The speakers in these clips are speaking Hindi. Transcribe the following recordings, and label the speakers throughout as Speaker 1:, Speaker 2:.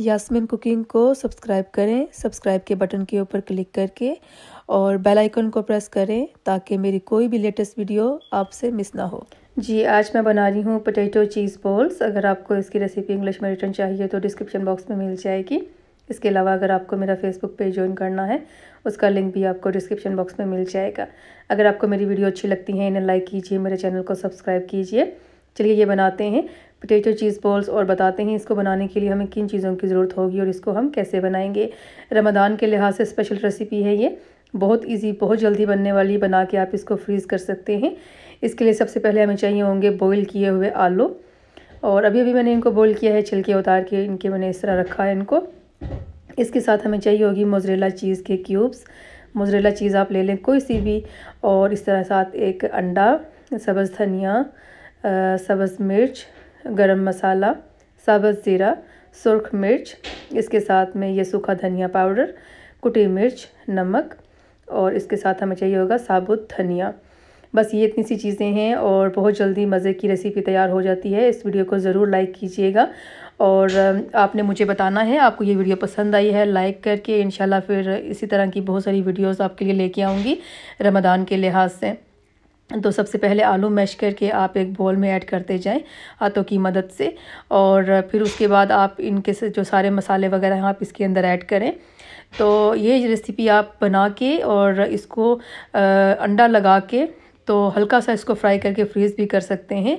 Speaker 1: यास्मिन कुकिंग को सब्सक्राइब करें सब्सक्राइब के बटन के ऊपर क्लिक करके और बेल आइकन को प्रेस करें ताकि मेरी कोई भी लेटेस्ट वीडियो आपसे मिस ना हो जी आज मैं बना रही हूँ पोटैटो चीज़ बॉल्स अगर आपको इसकी रेसिपी इंग्लिश में रिटर्न चाहिए तो डिस्क्रिप्शन बॉक्स में मिल जाएगी इसके अलावा अगर आपको मेरा फेसबुक पेज ज्वाइन करना है उसका लिंक भी आपको डिस्क्रिप्शन बॉक्स में मिल जाएगा अगर आपको मेरी वीडियो अच्छी लगती है इन्हें लाइक कीजिए मेरे चैनल को सब्सक्राइब कीजिए चलिए ये बनाते हैं पोटैटो चीज़ बॉल्स और बताते हैं इसको बनाने के लिए हमें किन चीज़ों की ज़रूरत होगी और इसको हम कैसे बनाएंगे रमदान के लिहाज से स्पेशल रेसिपी है ये बहुत इजी बहुत जल्दी बनने वाली बना के आप इसको फ्रीज़ कर सकते हैं इसके लिए सबसे पहले हमें चाहिए होंगे बॉईल किए हुए आलू और अभी अभी मैंने इनको बॉईल किया है छिलके उतार के इनके मैंने इस तरह रखा है इनको इसके साथ हमें चाहिए होगी मोजरेला चीज़ के क्यूब्स मोजरेला चीज़ आप ले लें कोई सी भी और इस तरह साथ एक अंडा सब्ज़ धनिया सब्ज़ मिर्च गरम मसाला साबत ज़ीरा सुरख मिर्च इसके साथ में ये सूखा धनिया पाउडर कुटी मिर्च नमक और इसके साथ हमें चाहिए होगा साबुत धनिया बस ये इतनी सी चीज़ें हैं और बहुत जल्दी मज़े की रेसिपी तैयार हो जाती है इस वीडियो को ज़रूर लाइक कीजिएगा और आपने मुझे बताना है आपको ये वीडियो पसंद आई है लाइक करके इन फिर इसी तरह की बहुत सारी वीडियोस आपके लिए लेके आऊँगी रमदान के लिहाज से तो सबसे पहले आलू मैश करके आप एक बोल में ऐड करते जाएं हाथों की मदद से और फिर उसके बाद आप इनके से जो सारे मसाले वगैरह हैं आप इसके अंदर ऐड करें तो ये रेसिपी आप बना के और इसको अंडा लगा के तो हल्का सा इसको फ्राई करके फ्रीज़ भी कर सकते हैं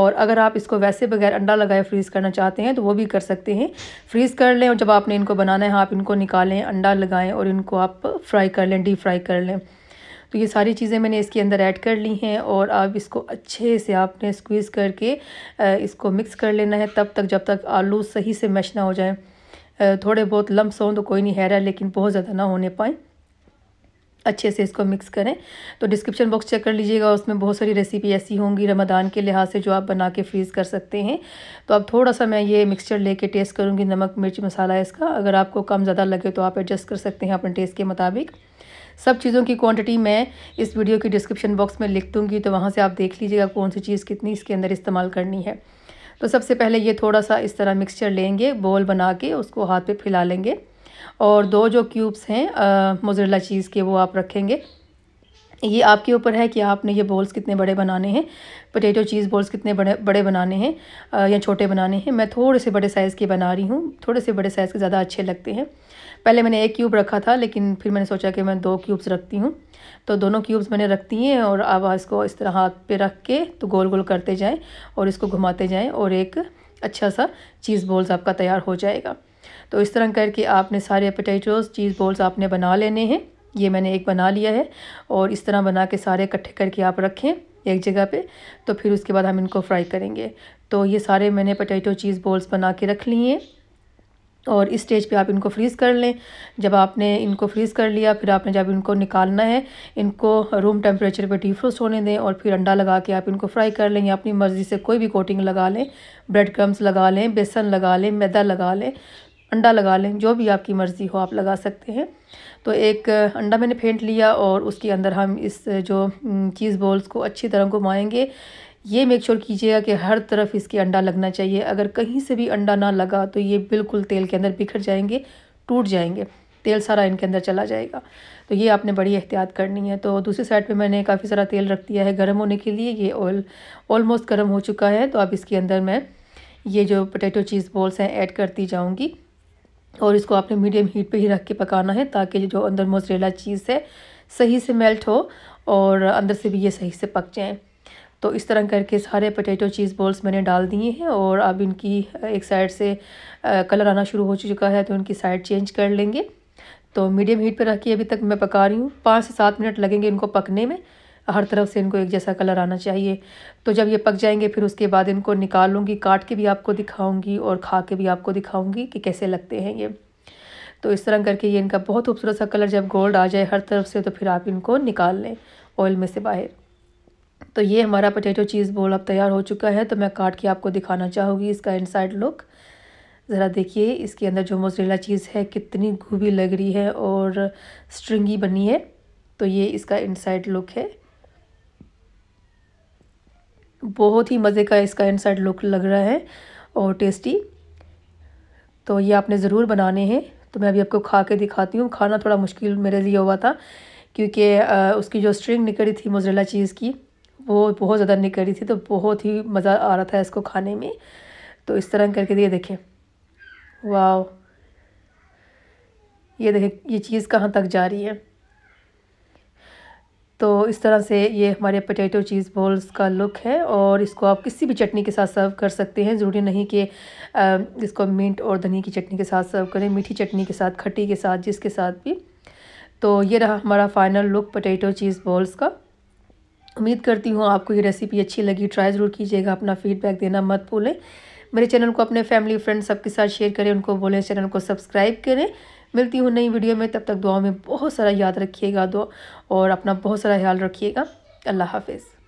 Speaker 1: और अगर आप इसको वैसे बगैर अंडा लगाए फ्रीज़ करना चाहते हैं तो वो भी कर सकते हैं फ्रीज़ कर लें और जब आपने इनको बनाना है आप इनको निकालें अंडा लगाएं और इनको आप फ्राई कर लें डीप फ्राई कर लें तो ये सारी चीज़ें मैंने इसके अंदर ऐड कर ली हैं और अब इसको अच्छे से आपने स्क्वीज़ करके इसको मिक्स कर लेना है तब तक जब तक आलू सही से मैश ना हो जाए थोड़े बहुत लम्ब हों तो कोई नहीं रहा लेकिन बहुत ज़्यादा ना होने पाएँ अच्छे से इसको मिक्स करें तो डिस्क्रिप्शन बॉक्स चेक कर लीजिएगा उसमें बहुत सारी रेसिपी ऐसी होंगी रमदान के लिहाज से जो आप बना के फ्रीज़ कर सकते हैं तो अब थोड़ा सा मैं ये मिक्सचर लेके टेस्ट करूँगी नमक मिर्च मसाला इसका अगर आपको कम ज़्यादा लगे तो आप एडजस्ट कर सकते हैं अपने टेस्ट के मुताबिक सब चीज़ों की क्वांटिटी मैं इस वीडियो की डिस्क्रिप्शन बॉक्स में लिख दूँगी तो वहाँ से आप देख लीजिएगा कौन सी चीज़ कितनी इसके अंदर इस्तेमाल करनी है तो सबसे पहले ये थोड़ा सा इस तरह मिक्सचर लेंगे बॉल बना के उसको हाथ पे फैला लेंगे और दो जो क्यूब्स हैं मोजरेला चीज़ के वो आप रखेंगे ये आपके ऊपर है कि आपने ये बॉल्स कितने बड़े बनाने हैं पोटैटो चीज़ बॉल्स कितने बड़े बड़े बनाने हैं या छोटे बनाने हैं मैं थोड़े से बड़े साइज़ के बना रही हूँ थोड़े से बड़े साइज़ के ज़्यादा अच्छे लगते हैं पहले मैंने एक क्यूब रखा था लेकिन फिर मैंने सोचा कि मैं दो क्यूब्स रखती हूँ तो दोनों क्यूब्स मैंने रखती हैं और अब इसको इस तरह हाथ पे रख के तो गोल गोल करते जाएँ और इसको घुमाते जाएँ और एक अच्छा सा चीज़ बॉल्स आपका तैयार हो जाएगा तो इस तरह करके आपने सारे पोटैटोज़ चीज़ बॉल्स आपने बना लेने हैं ये मैंने एक बना लिया है और इस तरह बना के सारे इकट्ठे करके आप रखें एक जगह पे तो फिर उसके बाद हम इनको फ्राई करेंगे तो ये सारे मैंने पटेटो चीज़ बॉल्स बना के रख लिए और इस स्टेज पे आप इनको फ्रीज़ कर लें जब आपने इनको फ्रीज़ कर लिया फिर आपने जब इनको निकालना है इनको रूम टेम्परेचर पे डीफ्रोस्ट होने दें और फिर अंडा लगा के आप इनको फ्राई कर लें या अपनी मर्ज़ी से कोई भी कोटिंग लगा लें ब्रेड क्रम्स लगा लें बेसन लगा लें मैदा लगा लें अंडा लगा लें जो भी आपकी मर्ज़ी हो आप लगा सकते हैं तो एक अंडा मैंने फेंट लिया और उसके अंदर हम इस जो चीज़ बॉल्स को अच्छी तरह घुमाएँगे ये मेक श्योर कीजिएगा कि हर तरफ इसके अंडा लगना चाहिए अगर कहीं से भी अंडा ना लगा तो ये बिल्कुल तेल के अंदर बिखर जाएंगे टूट जाएंगे तेल सारा इनके अंदर चला जाएगा तो ये आपने बड़ी एहतियात करनी है तो दूसरी साइड पे मैंने काफ़ी सारा तेल रख दिया है गर्म होने के लिए ये ऑयल ऑलमोस्ट गर्म हो चुका है तो अब इसके अंदर मैं ये जो पोटैटो चीज़ बॉल्स हैं ऐड करती जाऊँगी और इसको आपने मीडियम हीट पे ही रख के पकाना है ताकि जो अंदर मोजरेला चीज़ है सही से मेल्ट हो और अंदर से भी ये सही से पक जाएँ तो इस तरह करके सारे पोटैटो चीज़ बॉल्स मैंने डाल दिए हैं और अब इनकी एक साइड से कलर आना शुरू हो चुका है तो इनकी साइड चेंज कर लेंगे तो मीडियम हीट पर रख के अभी तक मैं पका रही हूँ पाँच से सात मिनट लगेंगे इनको पकने में हर तरफ से इनको एक जैसा कलर आना चाहिए तो जब ये पक जाएंगे फिर उसके बाद इनको निकालूंगी काट के भी आपको दिखाऊँगी और खा के भी आपको दिखाऊँगी कि कैसे लगते हैं ये तो इस तरह करके ये इनका बहुत खूबसूरत सा कलर जब गोल्ड आ जाए हर तरफ से तो फिर आप इनको निकाल लें ऑयल में से बाहर तो ये हमारा पोटैटो चीज़ बोल अब तैयार हो चुका है तो मैं काट के आपको दिखाना चाहूँगी इसका इनसाइड लुक ज़रा देखिए इसके अंदर जो मोजरेला चीज़ है कितनी घूबी लग रही है और स्ट्रिंगी बनी है तो ये इसका इनसाइड लुक है बहुत ही मज़े का इसका इनसाइड लुक लग रहा है और टेस्टी तो ये आपने ज़रूर बनाने हैं तो मैं अभी आपको खा के दिखाती हूँ खाना थोड़ा मुश्किल मेरे लिए हुआ था क्योंकि उसकी जो स्ट्रिंग निकली थी मोजरेला चीज़ की वो बहुत ज़्यादा निकली थी तो बहुत ही मज़ा आ रहा था इसको खाने में तो इस तरह करके ये देखें वाह ये देखें ये चीज़ कहाँ तक जा रही है तो इस तरह से ये हमारे पटेटो चीज़ बॉल्स का लुक है और इसको आप किसी भी चटनी के साथ सर्व कर सकते हैं ज़रूरी नहीं कि इसको मिंट और धनी की चटनी के साथ सर्व करें मीठी चटनी के साथ खट्टी के साथ जिसके साथ भी तो ये रहा हमारा final look potato cheese balls का उम्मीद करती हूँ आपको ये रेसिपी अच्छी लगी ट्राई ज़रूर कीजिएगा अपना फीडबैक देना मत भूलें मेरे चैनल को अपने फैमिली फ्रेंड सबके साथ शेयर करें उनको बोलें चैनल को सब्सक्राइब करें मिलती हूँ नई वीडियो में तब तक दुआ में बहुत सारा याद रखिएगा दुआ और अपना बहुत सारा ख्याल रखिएगा अल्लाह हाफिज़